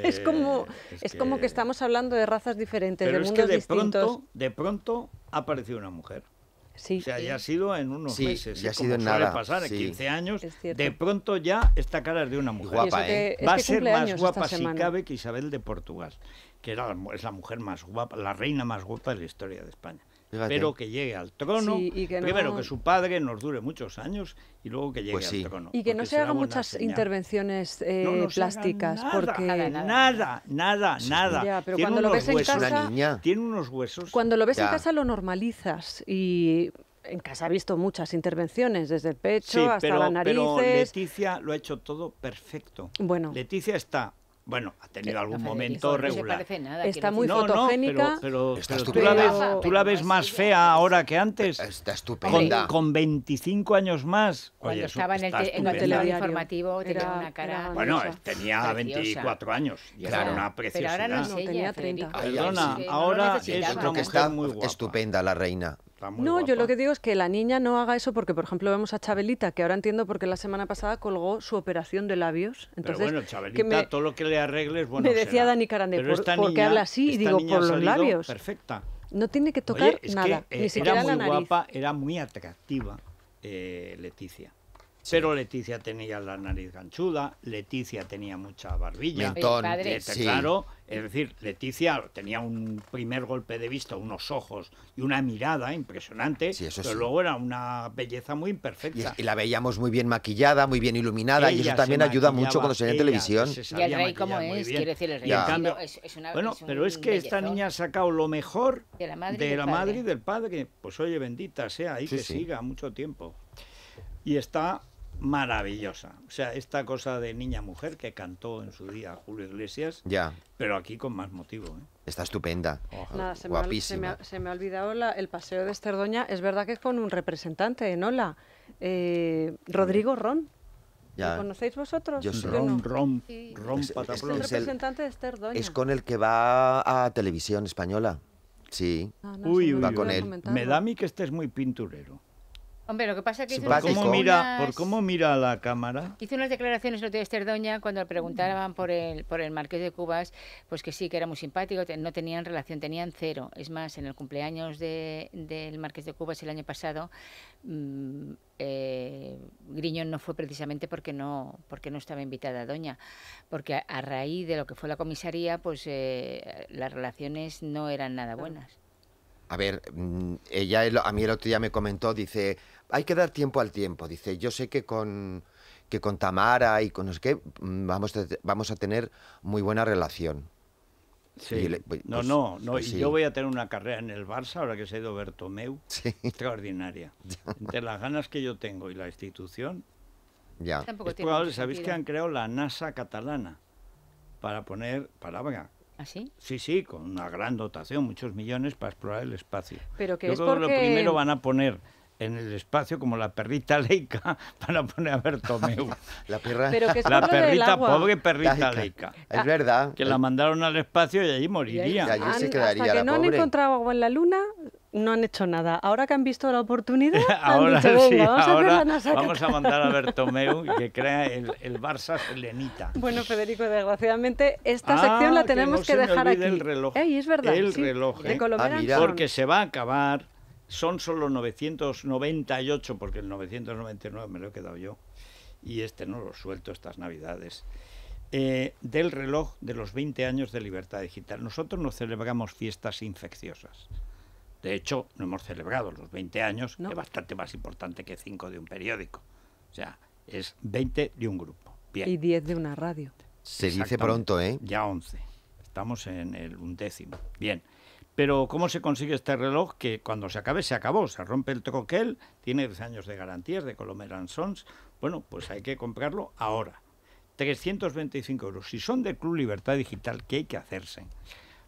es, como, es, que... como que estamos hablando de razas diferentes, de mundos es que de Pronto, de pronto ha aparecido una mujer. Sí, o sea, ya ha sido en unos meses. Ya ¿eh? ha sido suele pasar, en 15 años. De pronto ya esta cara es de una mujer. Guapa, ¿eh? Va a ser más guapa si cabe que Isabel de Portugal, que era, es la mujer más guapa, la reina más guapa de la historia de España pero que llegue al trono. Primero, que su padre nos dure muchos años y luego que llegue pues al trono. Y que no se hagan muchas intervenciones eh, plásticas. Nada, porque... nada, nada, nada. tiene cuando unos lo ves en casa. Tiene unos huesos. Cuando lo ves en casa lo normalizas y. En casa ha visto muchas intervenciones, desde el pecho hasta la nariz. Pero Leticia lo ha hecho todo perfecto. Bueno. Leticia está bueno, ha tenido algún momento regular. No Está muy no, fotogénica. pero, tú, la ves, más fea ahora que antes. Está estupenda. Con, 25 años más. Oye, estaba en el, en el telediario informativo tenía una cara... Bueno, tenía 24 años era una preciosidad. Pero ahora no tenía 30. Perdona, ahora es, creo que está muy guapa. estupenda la reina no, yo lo que digo es que la niña no haga eso porque, por ejemplo, vemos a Chabelita, que ahora entiendo porque la semana pasada colgó su operación de labios. Entonces, bueno, Chabelita, que todo lo que le arregles, bueno, Me decía Dani Carande, por, porque habla así, y digo, por los labios. Perfecta. No tiene que tocar nada, eh, ni siquiera era muy guapa, era muy atractiva eh, Leticia. Pero Leticia tenía la nariz ganchuda, Leticia tenía mucha barbilla. Mentón, padre. Claro, es decir, Leticia tenía un primer golpe de vista, unos ojos y una mirada impresionante, pero luego era una belleza muy imperfecta. Y, la veíamos muy bien maquillada, muy bien iluminada, y eso también ayuda mucho cuando se ve en televisión. y el como es, quiere decir el rey. En cambio, es, bueno, pero es que esta niña ha sacado lo mejor de la madre, y, del padre. Pues oye, bendita sea, ahí que siga mucho tiempo. Y está maravillosa. O sea, esta cosa de niña mujer que cantó en su día Julio Iglesias, ya. pero aquí con más motivo. ¿eh? Está estupenda. se Guapísima. Me ha, se, me ha, olvidado el paseo de Esterdoña. Es verdad que es con un representante en Ola, eh, Rodrigo Ron. Ya. ¿Lo conocéis vosotros? Ron, Ron, es, el representante de Esterdoña. Es con el que va a televisión española. Sí. Ah, uy, va con él. Me da a mí que este es muy pinturero. Hombre, lo que pasa es que... Hizo por, cómo mira, por cómo mira la cámara. Hizo unas declaraciones el otro día Doña cuando le preguntaban por el, por el Marqués de Cubas, pues que sí, que era muy simpático, no tenían relación, tenían cero. Es más, en el cumpleaños del Marqués de Cubas el año pasado, mm, eh, Griñón no fue precisamente porque no, porque no estaba invitada Doña, porque a, raíz de lo que fue la comisaría, pues eh, las relaciones no eran nada buenas. A ver, mm, ella a mí el otro día me comentó, dice hay que dar tiempo al tiempo. Dice, yo sé que con, que con Tamara y con no sé qué mm, vamos a, vamos a tener muy buena relación. Sí. Pues, no, pues, no, pues no. Yo voy a tener una carrera en el Barça, ahora que se ha ido Bertomeu, extraordinaria. Entre las ganas que yo tengo y la institución, ya. sabéis que han creado la NASA catalana para poner, ¿Ah, sí? sí? Sí, con una gran dotación, muchos millones para explorar el espacio. Pero que es lo primero van a poner en el espacio como la perrita leica para poner a ver la, perrita, pobre perrita leica. Es verdad. Que la mandaron al espacio y allí moriría. Y quedaría Hasta que no han encontrado agua en la luna, no han hecho nada. Ahora que han visto la oportunidad, ahora sí, vamos, a a mandar a Bertomeu que crea el, Barça Selenita. Bueno, Federico, desgraciadamente esta ah, sección la tenemos que, dejar aquí. El reloj. es verdad. El reloj. De ¿eh? ah, porque se va a acabar son solo 998, porque el 999 me lo he quedado yo, y este no lo suelto estas navidades, eh, del reloj de los 20 años de libertad digital. Nosotros no celebramos fiestas infecciosas. De hecho, no hemos celebrado los 20 años, que es bastante más importante que 5 de un periódico. O sea, es 20 de un grupo. Y 10 de una radio. Se dice pronto, ¿eh? Ya 11. Estamos en el undécimo. Bien. Pero ¿cómo se consigue este reloj que cuando se acabe, se acabó? Se rompe el troquel, tiene 10 años de garantías de Colomer Sons. Bueno, pues hay que comprarlo ahora. 325 euros. Si son del Club Libertad Digital, ¿qué hay que hacerse?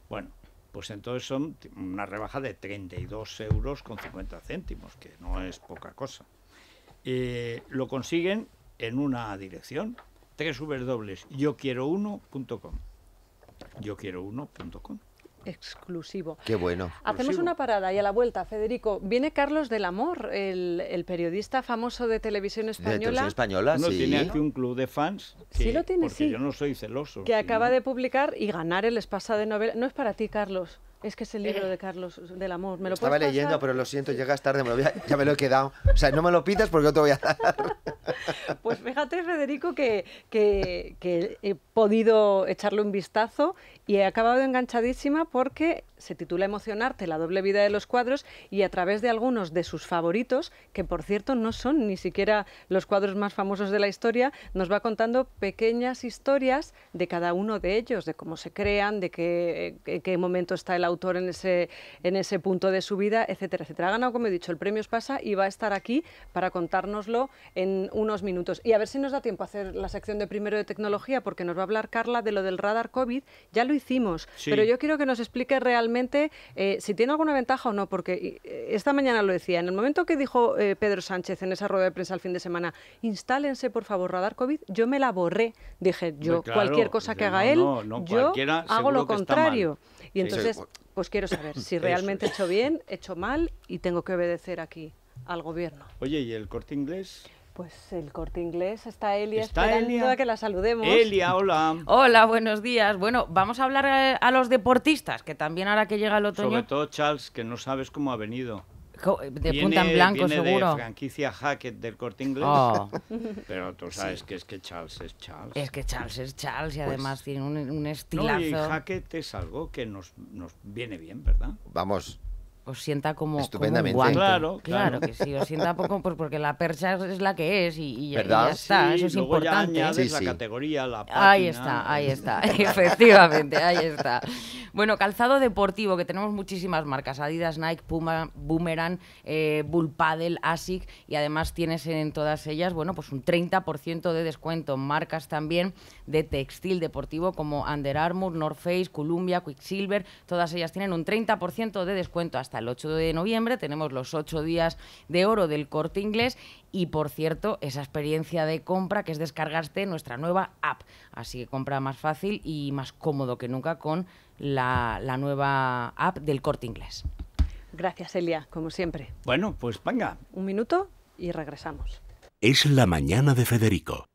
Bueno, pues entonces son una rebaja de 32 euros con 50 céntimos, que no es poca cosa. Eh, lo consiguen en una dirección, quiero uno.com exclusivo. Qué bueno. Hacemos una parada y a la vuelta, Federico, viene Carlos del Amor, el, periodista famoso de televisión española. De televisión española, no, tiene aquí un club de fans. sí lo tiene, porque yo no soy celoso. Que acaba de publicar y ganar el Espasa de novela. No es para ti, Carlos. Es que es el libro eh. de Carlos del amor. ¿Me lo Estaba leyendo, pero lo siento, llegas tarde, ya me lo he quedado. O sea, no me lo pitas porque yo te voy a dar. Pues fíjate, Federico, que, que he podido echarle un vistazo y he acabado enganchadísima porque se titula Emocionarte, la doble vida de los cuadros, y a través de algunos de sus favoritos, que por cierto no son ni siquiera los cuadros más famosos de la historia, nos va contando pequeñas historias de cada uno de ellos, de cómo se crean, de qué, eh, qué momento está el autor en ese, en ese punto de su vida, etcétera, etcétera. Ha ganado, como he dicho, el premio Espasa y va a estar aquí para contárnoslo en unos minutos. Y a ver si nos da tiempo a hacer la sección de primero de tecnología, porque nos va a hablar Carla de lo del radar COVID. Ya lo hicimos, pero yo quiero que nos explique realmente realmente eh, si tiene alguna ventaja o no, porque eh, esta mañana lo decía, en el momento que dijo eh, Pedro Sánchez en esa rueda de prensa el fin de semana, instálense por favor radar COVID, yo me la borré, dije yo, cualquier cosa que haga él, yo hago lo contrario. Y entonces, pues quiero saber si realmente he hecho bien, he hecho mal y tengo que obedecer aquí al gobierno. Oye, ¿y el corte inglés? Pues el corte inglés está Elia está esperando a que la saludemos. Elia, hola. Hola, buenos días. Bueno, vamos a hablar eh, a los deportistas, que también ahora que llega el otoño. Sobre todo Charles, que no sabes cómo ha venido. Eh, de punta en blanco, viene seguro. De franquicia Hackett del corte inglés. Ah. Pero tú sabes que es que Charles es Charles. Es que Charles es Charles y pues además tiene un, un estilazo. No, y Hackett es algo que nos, nos viene bien, ¿verdad? Vamos, os sienta como, guante. Claro, claro, que sí, os sienta poco pues porque la percha es la que es y, y ya está, eso es importante. Ya la categoría, la página. Ahí eh. está, ahí está, efectivamente, ahí está. Bueno, calzado deportivo, que tenemos muchísimas marcas, Adidas, Nike, Puma, Boomerang, eh, Bull ASIC y además tienes en todas ellas, bueno, pues un 30% de descuento, marcas también de textil deportivo como Under Armour, North Face, Columbia, Quicksilver, todas ellas tienen un 30% de descuento hasta el 8 de noviembre. Tenemos los 8 días de oro del corte inglés y por cierto, esa experiencia de compra que es descargarte nuestra nueva app. Así que compra más fácil y más cómodo que nunca con la, la nueva app del corte inglés. Gracias, Elia, como siempre. Bueno, pues venga. Un minuto y regresamos. Es la mañana de Federico,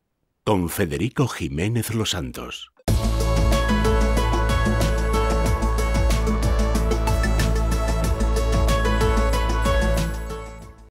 con Federico Jiménez Los Santos.